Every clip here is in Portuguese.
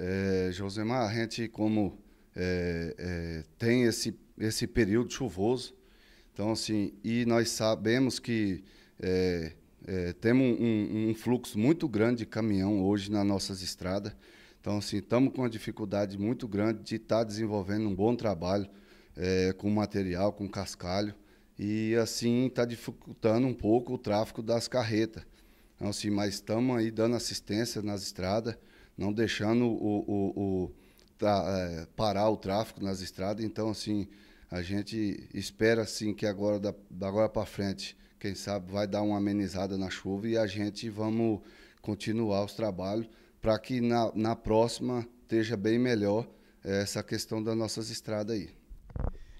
É, Josemar, a gente, como é, é, tem esse, esse período chuvoso, então, assim, e nós sabemos que é, é temos um, um, fluxo muito grande de caminhão hoje nas nossas estradas. Então, assim, estamos com uma dificuldade muito grande de estar tá desenvolvendo um bom trabalho é, com material, com cascalho, e assim está dificultando um pouco o tráfego das carretas. Então, assim, mas estamos aí dando assistência nas estradas não deixando o, o, o tá, é, parar o tráfego nas estradas. Então, assim, a gente espera assim que agora da, da agora para frente, quem sabe, vai dar uma amenizada na chuva e a gente vamos continuar os trabalhos para que na, na próxima esteja bem melhor é, essa questão das nossas estradas aí.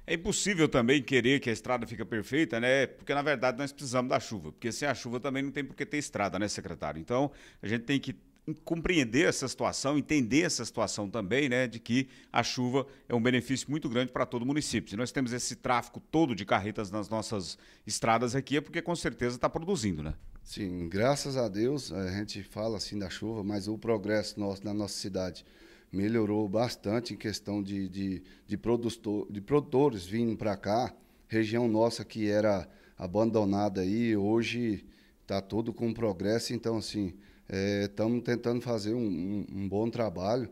É impossível também querer que a estrada fique perfeita, né? Porque na verdade nós precisamos da chuva, porque sem a chuva também não tem por que ter estrada, né, secretário? Então a gente tem que compreender essa situação, entender essa situação também, né, de que a chuva é um benefício muito grande para todo o município. Se nós temos esse tráfego todo de carretas nas nossas estradas aqui, é porque com certeza está produzindo, né? Sim, graças a Deus a gente fala assim da chuva, mas o progresso nosso na nossa cidade melhorou bastante em questão de, de, de, produtor, de produtores vindo para cá. Região nossa que era abandonada aí, hoje está todo com progresso, então assim Estamos é, tentando fazer um, um, um bom trabalho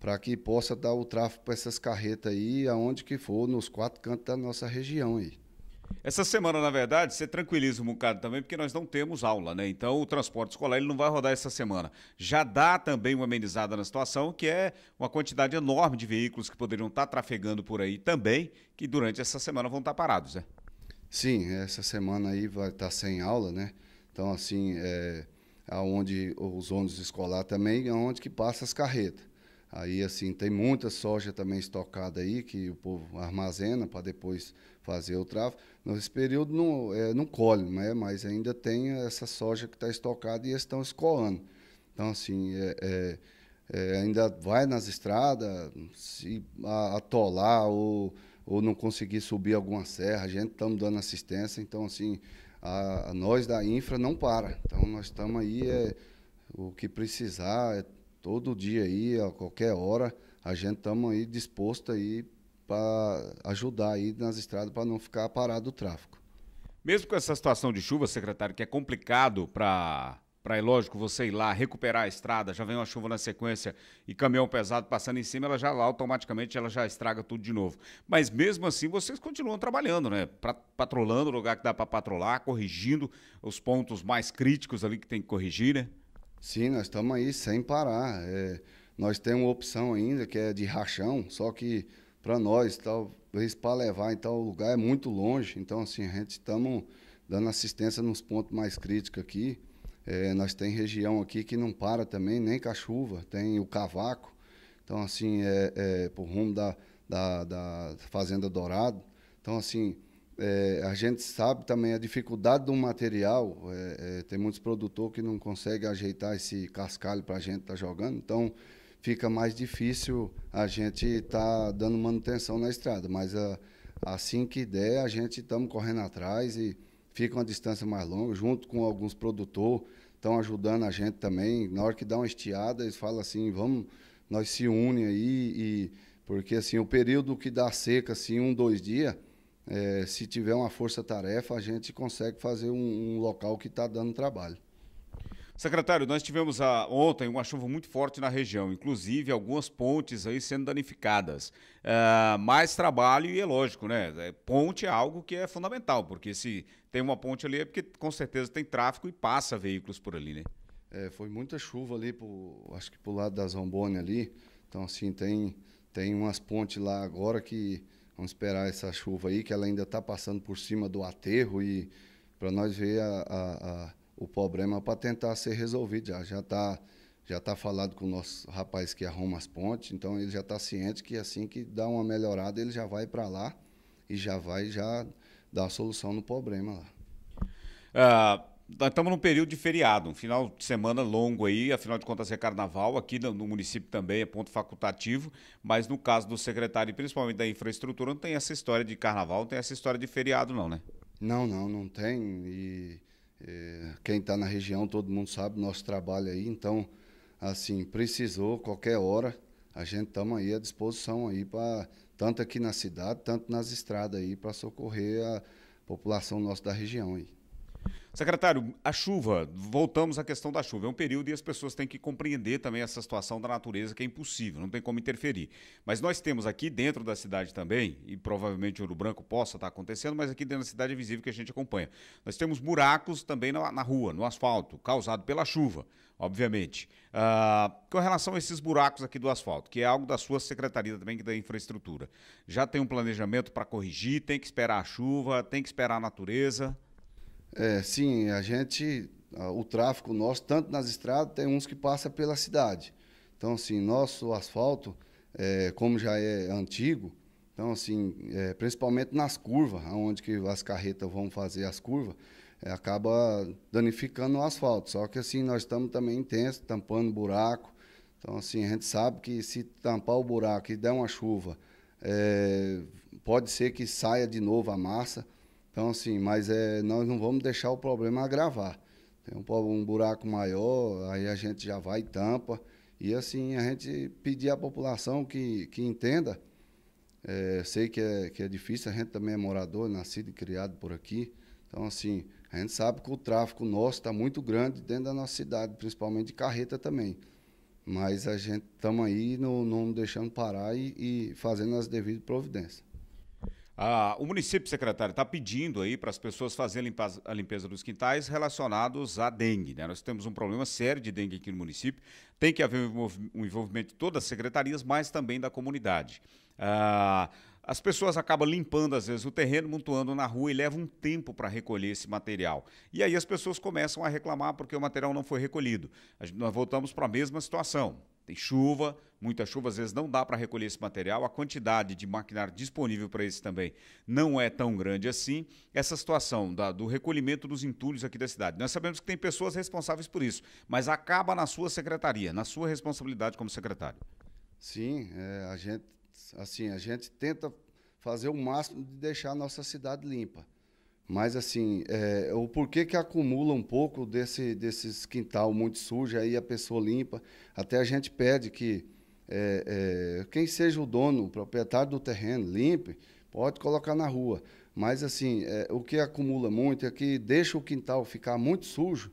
para que possa dar o tráfego para essas carretas aí, aonde que for, nos quatro cantos da nossa região aí. Essa semana, na verdade, você tranquiliza um bocado também, porque nós não temos aula, né? Então, o transporte escolar ele não vai rodar essa semana. Já dá também uma amenizada na situação, que é uma quantidade enorme de veículos que poderiam estar tá trafegando por aí também, que durante essa semana vão estar tá parados, né? Sim, essa semana aí vai estar tá sem aula, né? Então, assim, é, aonde os ônibus escolar também, aonde que passa as carretas. Aí, assim, tem muita soja também estocada aí, que o povo armazena para depois fazer o tráfego. Nesse período não, é, não colhe, né? mas ainda tem essa soja que está estocada e eles estão escoando. Então, assim, é, é, é, ainda vai nas estradas, se atolar ou, ou não conseguir subir alguma serra, a gente está dando assistência. Então, assim, a, a nós da infra não para. Então nós estamos aí, é, o que precisar, é todo dia aí, a qualquer hora, a gente estamos aí disposto aí para ajudar aí nas estradas para não ficar parado o tráfego. Mesmo com essa situação de chuva, secretário, que é complicado para para, é lógico, você ir lá, recuperar a estrada, já vem uma chuva na sequência e caminhão pesado passando em cima, ela já automaticamente ela já estraga tudo de novo. Mas mesmo assim, vocês continuam trabalhando, né? patrolando o lugar que dá para patrolar, corrigindo os pontos mais críticos ali que tem que corrigir, né? Sim, nós estamos aí sem parar. É, nós temos uma opção ainda que é de rachão, só que para nós, talvez para levar em tal lugar é muito longe. Então, assim, a gente estamos dando assistência nos pontos mais críticos aqui. É, nós tem região aqui que não para também, nem com a chuva, tem o cavaco. Então, assim, é, é por rumo da, da, da Fazenda Dourado. Então, assim, é, a gente sabe também a dificuldade do material. É, é, tem muitos produtores que não conseguem ajeitar esse cascalho para a gente estar tá jogando, então fica mais difícil a gente estar tá dando manutenção na estrada. Mas a, ah, assim que der, a gente estamos correndo atrás e fica uma distância mais longa, junto com alguns produtores estão ajudando a gente também. Na hora que dá uma estiada, eles falam assim, vamos, nós se une aí e porque assim o período que dá seca, assim um dois dias, é, eh, se tiver uma força-tarefa, a gente consegue fazer um, um local que está dando trabalho. Secretário, nós tivemos a, ontem uma chuva muito forte na região, inclusive algumas pontes aí sendo danificadas. Uh, mais trabalho e é lógico, né? É, ponte é algo que é fundamental, porque se tem uma ponte ali é porque com certeza tem tráfego e passa veículos por ali, né? É, foi muita chuva ali, pro, acho que pro lado da Zambone ali. Então, assim, tem, tem umas pontes lá agora que vamos esperar essa chuva aí, que ela ainda está passando por cima do aterro e para nós ver a, a, a o problema é para tentar ser resolvido já. Já está já tá falado com o nosso rapaz que arruma as pontes, então ele já está ciente que assim que dá uma melhorada, ele já vai para lá e já vai já dar a solução no problema lá. Uh, nós estamos num período de feriado, um final de semana longo aí, afinal de contas é carnaval, aqui no, no município também é ponto facultativo, mas no caso do secretário e principalmente da infraestrutura, não tem essa história de carnaval, não tem essa história de feriado não, né? Não, não, não tem e é, quem está na região, todo mundo sabe, nosso trabalho aí. Então, assim, precisou, qualquer hora, a gente estamos aí à disposição aí para tanto aqui na cidade, tanto nas estradas aí para socorrer a população nossa da região aí. Secretário, a chuva, voltamos à questão da chuva. É um período e as pessoas têm que compreender também essa situação da natureza que é impossível, não tem como interferir. Mas nós temos aqui dentro da cidade também, e provavelmente Ouro Branco possa estar acontecendo, mas aqui dentro da cidade é visível que a gente acompanha. Nós temos buracos também na, na rua, no asfalto, causado pela chuva, obviamente. Ah, com relação a esses buracos aqui do asfalto, que é algo da sua secretaria também, que da infraestrutura, já tem um planejamento para corrigir, tem que esperar a chuva, tem que esperar a natureza? É, sim, a gente, o tráfego nosso, tanto nas estradas, tem uns que passa pela cidade. Então, assim, nosso asfalto, é, como já é antigo, então, assim, é, principalmente nas curvas, onde que as carretas vão fazer as curvas, é, acaba danificando o asfalto. Só que, assim, nós estamos também intensos, tampando buraco. Então, assim, a gente sabe que se tampar o buraco e der uma chuva, é, pode ser que saia de novo a massa. Então, assim, mas é, nós não vamos deixar o problema agravar. Tem um, um buraco maior, aí a gente já vai e tampa. E, assim, a gente pedir à população que, que entenda. É, sei que é, que é difícil, a gente também é morador, nascido e criado por aqui. Então, assim, a gente sabe que o tráfico nosso está muito grande dentro da nossa cidade, principalmente de carreta também. Mas a gente estamos aí, não, não deixando parar e, e fazendo as devidas providências. Ah, o município, secretário, está pedindo aí para as pessoas fazerem a limpeza dos quintais relacionados à dengue. Né? Nós temos um problema sério de dengue aqui no município. Tem que haver um envolvimento de todas as secretarias, mas também da comunidade. Ah, as pessoas acabam limpando, às vezes, o terreno, montuando na rua e leva um tempo para recolher esse material. E aí as pessoas começam a reclamar porque o material não foi recolhido. Gente, nós voltamos para a mesma situação. Tem chuva, muita chuva, às vezes não dá para recolher esse material, a quantidade de maquinário disponível para esse também não é tão grande assim. Essa situação da, do recolhimento dos entulhos aqui da cidade. Nós sabemos que tem pessoas responsáveis por isso, mas acaba na sua secretaria, na sua responsabilidade como secretário. Sim, é, a gente assim, a gente tenta fazer o máximo de deixar a nossa cidade limpa. Mas assim, é, o porquê que acumula um pouco desse, desses quintal muito sujo, aí a pessoa limpa. Até a gente pede que é, é, quem seja o dono, o proprietário do terreno, limpe, pode colocar na rua. Mas assim, é, o que acumula muito é que deixa o quintal ficar muito sujo,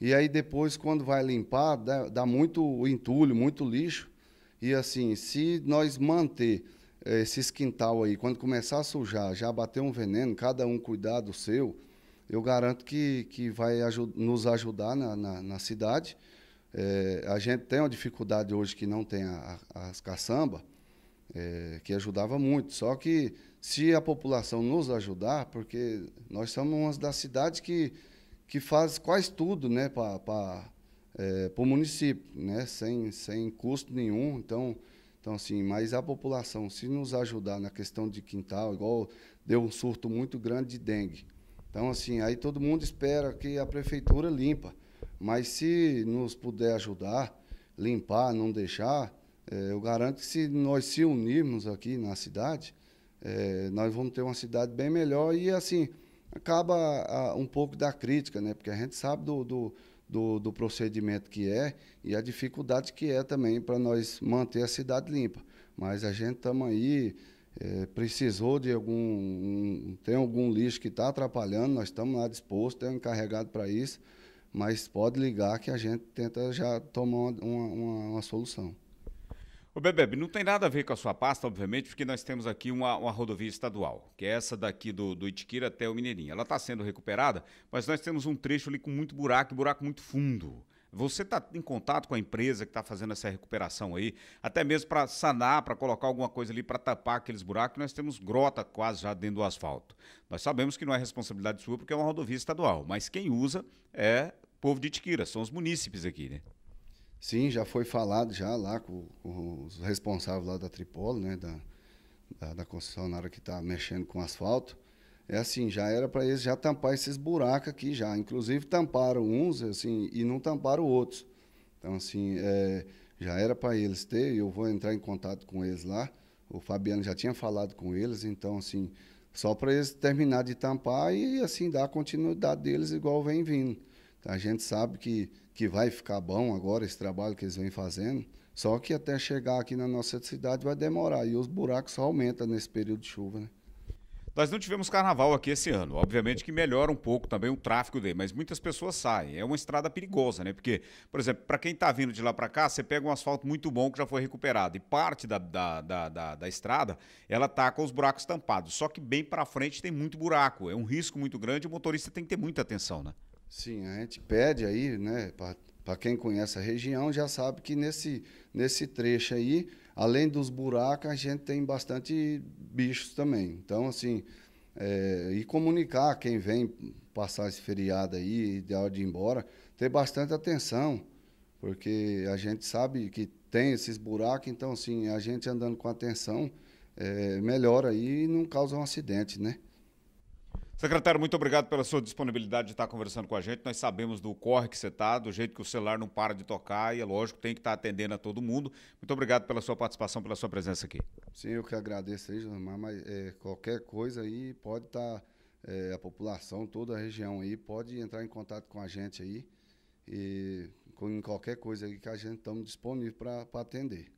e aí depois, quando vai limpar, dá, dá muito entulho, muito lixo. E assim, se nós manter eh, esses quintal aí, quando começar a sujar, já bater um veneno, cada um cuidar do seu, eu garanto que, que vai ajud nos ajudar na, na, na cidade. É, a gente tem uma dificuldade hoje que não tem a, a, as caçamba, é, que ajudava muito. Só que se a população nos ajudar, porque nós somos uma das cidades que, que faz quase tudo né, para é, o município, né, sem, sem custo nenhum. Então, então, assim, mas a população, se nos ajudar na questão de quintal, igual deu um surto muito grande de dengue. Então, assim, aí todo mundo espera que a prefeitura limpa. Mas se nos puder ajudar, limpar, não deixar, é, eu garanto que se nós se unirmos aqui na cidade, é, nós vamos ter uma cidade bem melhor e, assim, acaba a, um pouco da crítica, né? Porque a gente sabe do, do do, do procedimento que é e a dificuldade que é também para nós manter a cidade limpa. Mas a gente estamos aí, é, precisou de algum. Um, tem algum lixo que está atrapalhando, nós estamos lá dispostos, tem é encarregado para isso, mas pode ligar que a gente tenta já tomar uma, uma, uma solução. O Bebebe, não tem nada a ver com a sua pasta, obviamente, porque nós temos aqui uma, uma rodovia estadual, que é essa daqui do, do Itiquira até o Mineirinho. Ela está sendo recuperada, mas nós temos um trecho ali com muito buraco, buraco muito fundo. Você está em contato com a empresa que está fazendo essa recuperação aí, até mesmo para sanar, para colocar alguma coisa ali para tapar aqueles buracos, nós temos grota quase já dentro do asfalto. Nós sabemos que não é responsabilidade sua porque é uma rodovia estadual, mas quem usa é o povo de Itiquira, são os munícipes aqui, né? Sim, já foi falado já lá com, com os responsáveis lá da Tripolo, né, da, da, da concessionária que está mexendo com asfalto. É assim, já era para eles já tampar esses buracos aqui já. Inclusive tamparam uns assim e não tamparam outros. Então assim, é, já era para eles ter. Eu vou entrar em contato com eles lá. O Fabiano já tinha falado com eles, então assim, só para eles terminar de tampar e assim dar continuidade deles igual vem vindo. A gente sabe que, que vai ficar bom agora esse trabalho que eles vêm fazendo, só que até chegar aqui na nossa cidade vai demorar e os buracos só aumentam nesse período de chuva, né? Nós não tivemos carnaval aqui esse ano. Obviamente que melhora um pouco também o tráfego dele, mas muitas pessoas saem. É uma estrada perigosa, né? Porque, por exemplo, para quem está vindo de lá para cá, você pega um asfalto muito bom que já foi recuperado e parte da, da, da, da, da estrada, ela tá com os buracos tampados. Só que bem para frente tem muito buraco. É um risco muito grande e o motorista tem que ter muita atenção, né? Sim, a gente pede aí, né, para quem conhece a região, já sabe que nesse, nesse trecho aí, além dos buracos, a gente tem bastante bichos também. Então, assim, é, e comunicar quem vem passar esse feriado aí, ideal de ir embora, ter bastante atenção, porque a gente sabe que tem esses buracos, então, assim, a gente andando com atenção é, melhora aí e não causa um acidente, né? Secretário, muito obrigado pela sua disponibilidade de estar conversando com a gente. Nós sabemos do corre que você está, do jeito que o celular não para de tocar e, é lógico, tem que estar atendendo a todo mundo. Muito obrigado pela sua participação, pela sua presença aqui. Sim, eu que agradeço aí, Josimar, mas é, qualquer coisa aí pode estar, tá, é, a população, toda a região aí pode entrar em contato com a gente aí e com, qualquer coisa aí que a gente estamos disponível para atender.